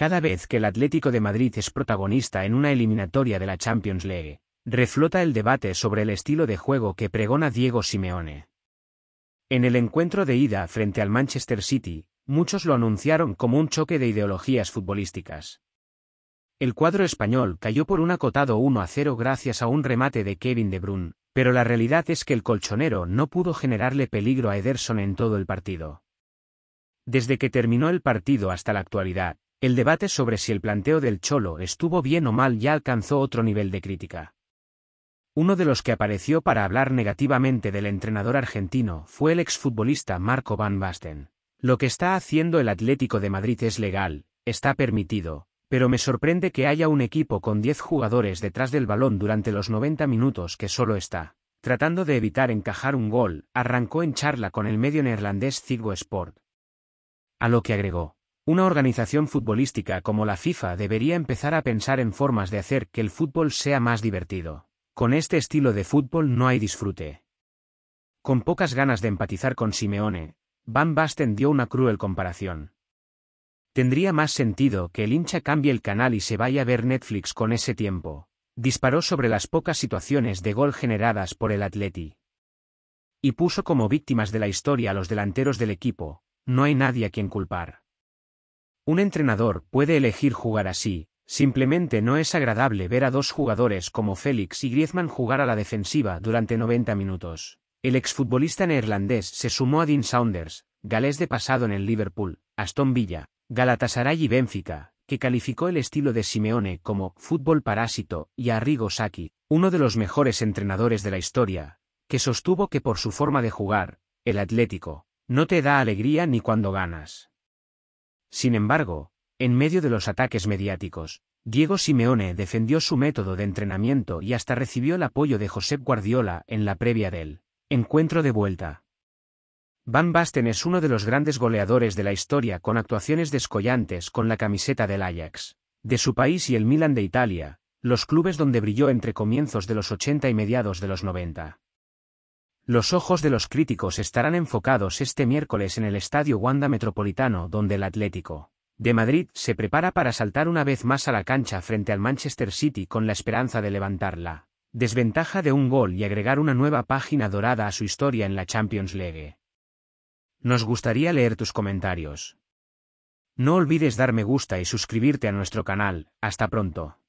Cada vez que el Atlético de Madrid es protagonista en una eliminatoria de la Champions League, reflota el debate sobre el estilo de juego que pregona Diego Simeone. En el encuentro de ida frente al Manchester City, muchos lo anunciaron como un choque de ideologías futbolísticas. El cuadro español cayó por un acotado 1 a 0 gracias a un remate de Kevin De Bruyne, pero la realidad es que el colchonero no pudo generarle peligro a Ederson en todo el partido. Desde que terminó el partido hasta la actualidad, el debate sobre si el planteo del Cholo estuvo bien o mal ya alcanzó otro nivel de crítica. Uno de los que apareció para hablar negativamente del entrenador argentino fue el exfutbolista Marco Van Basten. Lo que está haciendo el Atlético de Madrid es legal, está permitido, pero me sorprende que haya un equipo con 10 jugadores detrás del balón durante los 90 minutos que solo está. Tratando de evitar encajar un gol, arrancó en charla con el medio neerlandés Ziggo Sport. A lo que agregó. Una organización futbolística como la FIFA debería empezar a pensar en formas de hacer que el fútbol sea más divertido. Con este estilo de fútbol no hay disfrute. Con pocas ganas de empatizar con Simeone, Van Basten dio una cruel comparación. Tendría más sentido que el hincha cambie el canal y se vaya a ver Netflix con ese tiempo. Disparó sobre las pocas situaciones de gol generadas por el Atleti. Y puso como víctimas de la historia a los delanteros del equipo, no hay nadie a quien culpar. Un entrenador puede elegir jugar así, simplemente no es agradable ver a dos jugadores como Félix y Griezmann jugar a la defensiva durante 90 minutos. El exfutbolista neerlandés se sumó a Dean Saunders, galés de pasado en el Liverpool, Aston Villa, Galatasaray y Benfica, que calificó el estilo de Simeone como fútbol parásito, y a Arrigo Saki, uno de los mejores entrenadores de la historia, que sostuvo que por su forma de jugar, el Atlético, no te da alegría ni cuando ganas. Sin embargo, en medio de los ataques mediáticos, Diego Simeone defendió su método de entrenamiento y hasta recibió el apoyo de Josep Guardiola en la previa del encuentro de vuelta. Van Basten es uno de los grandes goleadores de la historia con actuaciones descollantes con la camiseta del Ajax, de su país y el Milan de Italia, los clubes donde brilló entre comienzos de los 80 y mediados de los 90. Los ojos de los críticos estarán enfocados este miércoles en el Estadio Wanda Metropolitano, donde el Atlético de Madrid se prepara para saltar una vez más a la cancha frente al Manchester City con la esperanza de levantarla. Desventaja de un gol y agregar una nueva página dorada a su historia en la Champions League. Nos gustaría leer tus comentarios. No olvides dar me gusta y suscribirte a nuestro canal. Hasta pronto.